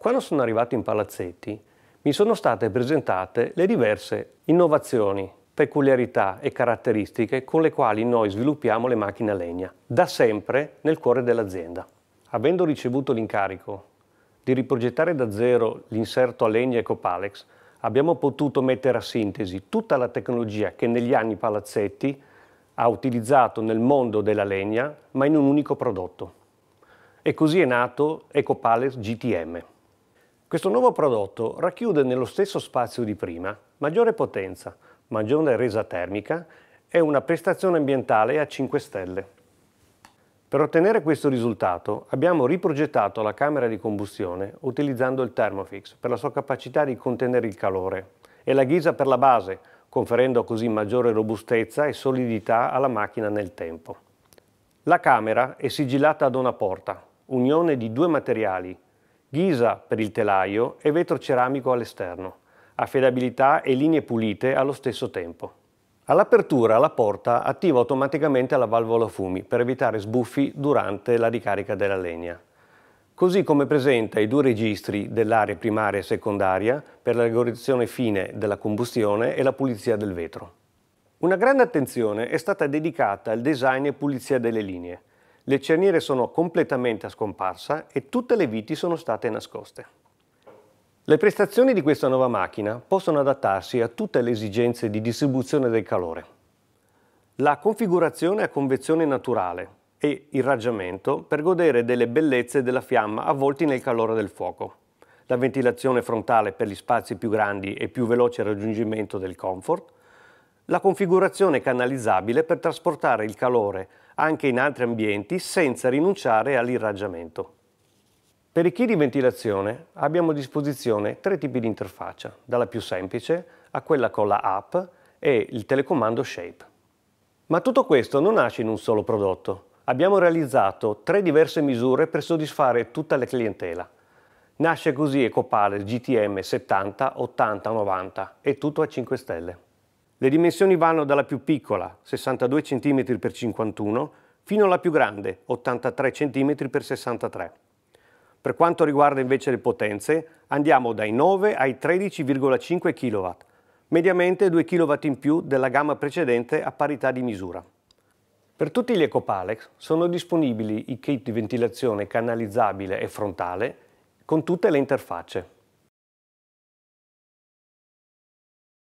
Quando sono arrivato in Palazzetti, mi sono state presentate le diverse innovazioni, peculiarità e caratteristiche con le quali noi sviluppiamo le macchine a legna, da sempre nel cuore dell'azienda. Avendo ricevuto l'incarico di riprogettare da zero l'inserto a legna Ecopalex, abbiamo potuto mettere a sintesi tutta la tecnologia che negli anni Palazzetti ha utilizzato nel mondo della legna, ma in un unico prodotto. E così è nato Ecopalex GTM. Questo nuovo prodotto racchiude nello stesso spazio di prima maggiore potenza, maggiore resa termica e una prestazione ambientale a 5 stelle. Per ottenere questo risultato abbiamo riprogettato la camera di combustione utilizzando il Thermofix per la sua capacità di contenere il calore e la ghisa per la base, conferendo così maggiore robustezza e solidità alla macchina nel tempo. La camera è sigillata ad una porta, unione di due materiali, ghisa per il telaio e vetro ceramico all'esterno, affidabilità e linee pulite allo stesso tempo. All'apertura la porta attiva automaticamente la valvola fumi per evitare sbuffi durante la ricarica della legna. Così come presenta i due registri dell'area primaria e secondaria per la regolazione fine della combustione e la pulizia del vetro. Una grande attenzione è stata dedicata al design e pulizia delle linee, le cerniere sono completamente a scomparsa e tutte le viti sono state nascoste. Le prestazioni di questa nuova macchina possono adattarsi a tutte le esigenze di distribuzione del calore. La configurazione a convezione naturale e il raggiamento per godere delle bellezze della fiamma avvolti nel calore del fuoco. La ventilazione frontale per gli spazi più grandi e più veloce raggiungimento del comfort, la configurazione canalizzabile per trasportare il calore anche in altri ambienti senza rinunciare all'irraggiamento. Per i key di ventilazione abbiamo a disposizione tre tipi di interfaccia, dalla più semplice a quella con la app e il telecomando Shape. Ma tutto questo non nasce in un solo prodotto. Abbiamo realizzato tre diverse misure per soddisfare tutta la clientela. Nasce così EcoPal GTM 70, 80, 90 e tutto a 5 stelle. Le dimensioni vanno dalla più piccola, 62 cm x 51, fino alla più grande, 83 cm x 63. Per quanto riguarda invece le potenze, andiamo dai 9 ai 13,5 kW, mediamente 2 kW in più della gamma precedente a parità di misura. Per tutti gli Ecopalex sono disponibili i kit di ventilazione canalizzabile e frontale con tutte le interfacce.